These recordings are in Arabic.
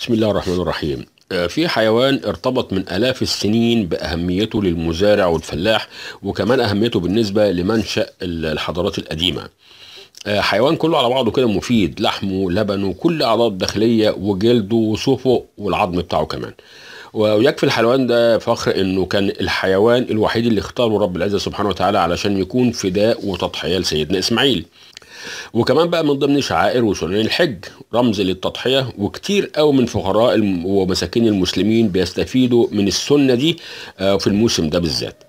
بسم الله الرحمن الرحيم آه، في حيوان ارتبط من آلاف السنين بأهميته للمزارع والفلاح وكمان أهميته بالنسبة لمنشأ الحضارات القديمة آه، حيوان كله على بعضه كده مفيد لحمه لبنه كل أعضاء الداخلية وجلده وصوفه والعظم بتاعه كمان ويكفي الحيوان ده فخر انه كان الحيوان الوحيد اللي اختاره رب العزه سبحانه وتعالى علشان يكون فداء وتضحيه لسيدنا اسماعيل وكمان بقى من ضمن شعائر وسنن الحج رمز للتضحيه وكتير قوي من فقراء ومساكين المسلمين بيستفيدوا من السنه دي آه، في الموسم ده بالذات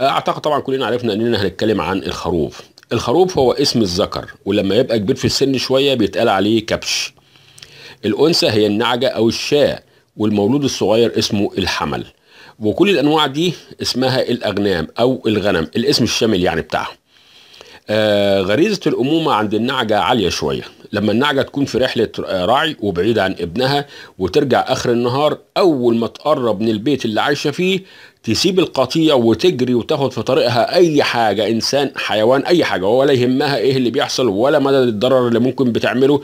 آه، اعتقد طبعا كلنا عرفنا اننا هنتكلم عن الخروف الخروف هو اسم الذكر ولما يبقى كبير في السن شويه بيتقال عليه كبش الانثى هي النعجه او الشاء والمولود الصغير اسمه الحمل وكل الانواع دي اسمها الاغنام او الغنم الاسم الشامل يعني بتاعهم آه، غريزه الامومه عند النعجه عاليه شويه لما النعجه تكون في رحله راعي وبعيده عن ابنها وترجع اخر النهار اول ما تقرب من البيت اللي عايشه فيه تسيب القطيع وتجري وتاخد في طريقها اي حاجه انسان حيوان اي حاجه ولا يهمها ايه اللي بيحصل ولا مدى الضرر اللي ممكن بتعمله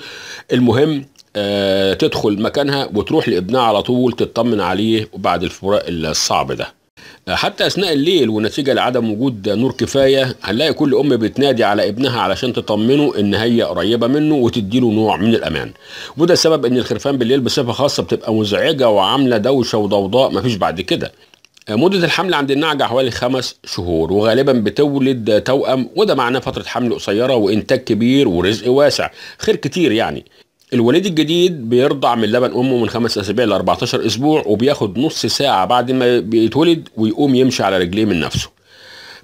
المهم آه، تدخل مكانها وتروح لابنها على طول تطمن عليه وبعد الفراق الصعب ده حتى اثناء الليل ونتيجه لعدم وجود نور كفايه هنلاقي كل ام بتنادي على ابنها علشان تطمنه ان هي قريبه منه وتديله نوع من الامان وده السبب ان الخرفان بالليل بصفه خاصه بتبقى مزعجه وعامله دوشه وضوضاء مفيش بعد كده مدة الحمل عند النعجة حوالي خمس شهور وغالبا بتولد توأم وده معناه فترة حمل قصيرة وإنتاج كبير ورزق واسع خير كتير يعني الوليد الجديد بيرضع من لبن امه من خمس اسابيع ل 14 اسبوع وبياخد نص ساعه بعد ما بيتولد ويقوم يمشي على رجليه من نفسه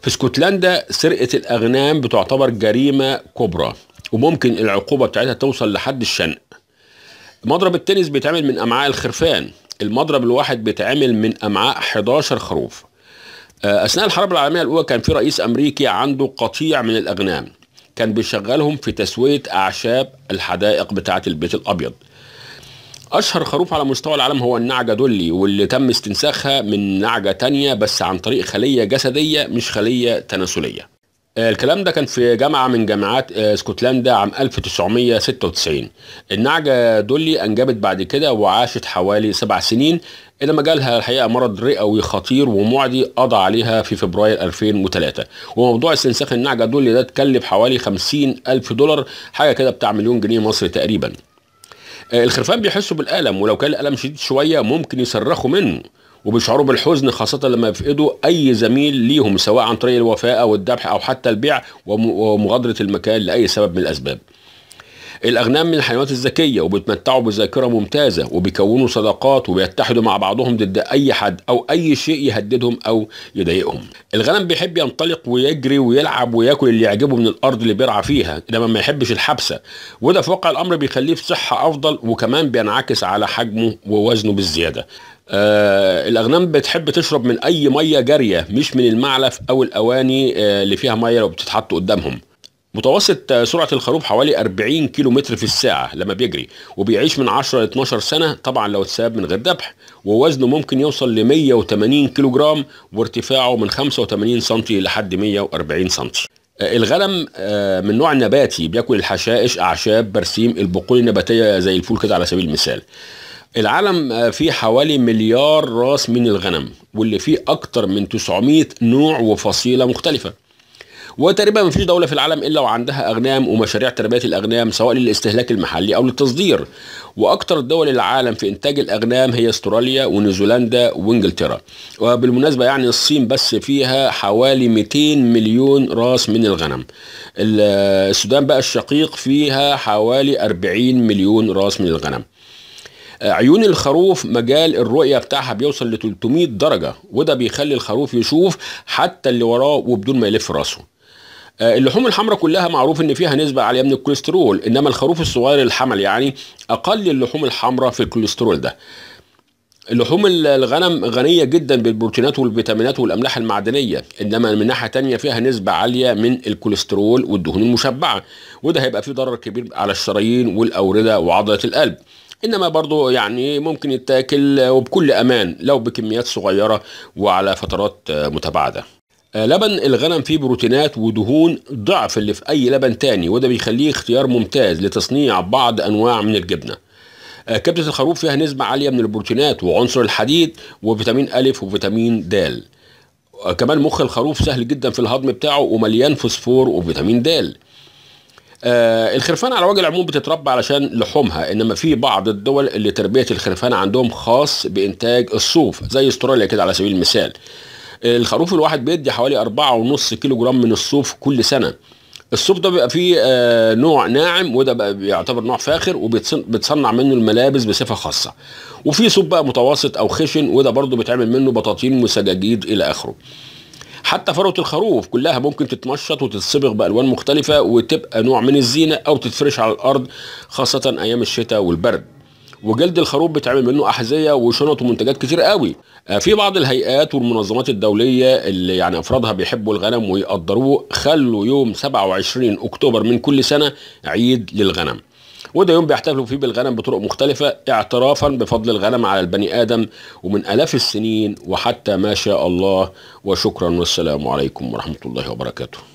في اسكتلندا سرقه الاغنام بتعتبر جريمه كبرى وممكن العقوبه بتاعتها توصل لحد الشنق مضرب التنس بيتعمل من امعاء الخرفان المضرب الواحد بيتعمل من امعاء 11 خروف آه، اثناء الحرب العالميه الاولى كان في رئيس امريكي عنده قطيع من الاغنام كان بيشغلهم في تسوية أعشاب الحدائق بتاعة البيت الأبيض أشهر خروف على مستوى العالم هو النعجة دولي واللي تم استنساخها من نعجة تانية بس عن طريق خلية جسدية مش خلية تناسلية الكلام ده كان في جامعة من جامعات آه، اسكتلندا عام 1996 النعجة دولي أنجبت بعد كده وعاشت حوالي سبع سنين إلى ما جالها الحقيقة مرض رئوي خطير ومعدي قضى عليها في فبراير 2003 وموضوع استنساخ النعجة دولي ده اتكلف حوالي 50 ألف دولار حاجة كده بتاع مليون جنيه مصري تقريبا آه، الخرفان بيحسوا بالألم ولو كان الألم شديد شوية ممكن يصرخوا منه وبيشعروا بالحزن خاصة لما يفقدوا أي زميل ليهم سواء عن طريق الوفاء أو الذبح أو حتى البيع ومغادرة المكان لأي سبب من الأسباب. الأغنام من الحيوانات الذكية وبيتمتعوا بذاكرة ممتازة وبيكونوا صداقات وبيتحدوا مع بعضهم ضد أي حد أو أي شيء يهددهم أو يضايقهم. الغنم بيحب ينطلق ويجري ويلعب وياكل اللي يعجبه من الأرض اللي بيرعى فيها إنما ما يحبش الحبسة وده في واقع الأمر بيخليه في صحة أفضل وكمان بينعكس على حجمه ووزنه بالزيادة. آه الاغنام بتحب تشرب من اي ميه جاريه مش من المعلف او الاواني آه اللي فيها ميه لو بتتحط قدامهم متوسط سرعة الخروف حوالي 40 كيلو متر في الساعة لما بيجري وبيعيش من 10 ل 12 سنة طبعا لو اتساب من غير ذبح ووزنه ممكن يوصل ل 180 كيلو جرام وارتفاعه من 85 سم لحد 140 سم الغنم آه، من نوع نباتي بياكل الحشائش اعشاب برسيم البقول النباتيه زي الفول كده على سبيل المثال العالم آه، فيه حوالي مليار راس من الغنم واللي فيه أكتر من 900 نوع وفصيلة مختلفة وتقريبا ما فيش دولة في العالم إلا وعندها أغنام ومشاريع تربية الأغنام سواء للاستهلاك المحلي أو للتصدير واكتر الدول العالم في إنتاج الأغنام هي استراليا ونيوزيلندا وإنجلترا وبالمناسبة يعني الصين بس فيها حوالي 200 مليون راس من الغنم السودان بقى الشقيق فيها حوالي 40 مليون راس من الغنم عيون الخروف مجال الرؤية بتاعها بيوصل ل 300 درجة وده بيخلي الخروف يشوف حتى اللي وراه وبدون ما يلف راسه آه، اللحوم الحمراء كلها معروف ان فيها نسبه عاليه من الكوليسترول انما الخروف الصغير الحمل يعني اقل اللحوم الحمراء في الكوليسترول ده لحوم الغنم غنية جدا بالبروتينات والفيتامينات والأملاح المعدنية إنما من ناحية تانية فيها نسبة عالية من الكوليسترول والدهون المشبعة وده هيبقى فيه ضرر كبير على الشرايين والأوردة وعضلة القلب انما برضو يعني ممكن يتاكل آه، وبكل امان لو بكميات صغيره وعلى فترات آه، متباعده آه، لبن الغنم فيه بروتينات ودهون ضعف اللي في اي لبن تاني وده بيخليه اختيار ممتاز لتصنيع بعض انواع من الجبنه كبدة الخروف فيها نسبة عالية من البروتينات وعنصر الحديد وفيتامين ألف وفيتامين د كمان مخ الخروف سهل جدا في الهضم بتاعه ومليان فوسفور وفيتامين د آه الخرفانه على وجه العموم بتتربى علشان لحومها انما في بعض الدول اللي تربيه الخرفانه عندهم خاص بانتاج الصوف زي استراليا كده على سبيل المثال الخروف الواحد بيدي حوالي 4.5 كيلو جرام من الصوف كل سنه الصوف ده بيبقى فيه آه نوع ناعم وده بقى بيعتبر نوع فاخر وبتصنع منه الملابس بصفه خاصه وفي صوف بقى متوسط او خشن وده برضه بيتعمل منه بطاطين وسجاجيد الى اخره حتى فروه الخروف كلها ممكن تتمشط وتتصبغ بالوان مختلفه وتبقى نوع من الزينه او تتفرش على الارض خاصه ايام الشتاء والبرد وجلد الخروف بيتعمل منه احذيه وشنط ومنتجات كتير قوي آه، في بعض الهيئات والمنظمات الدوليه اللي يعني افرادها بيحبوا الغنم ويقدروه خلوا يوم 27 اكتوبر من كل سنه عيد للغنم وده يوم بيحتفلوا فيه بالغنم بطرق مختلفة اعترافا بفضل الغنم على البني آدم ومن آلاف السنين وحتى ما شاء الله وشكرا والسلام عليكم ورحمة الله وبركاته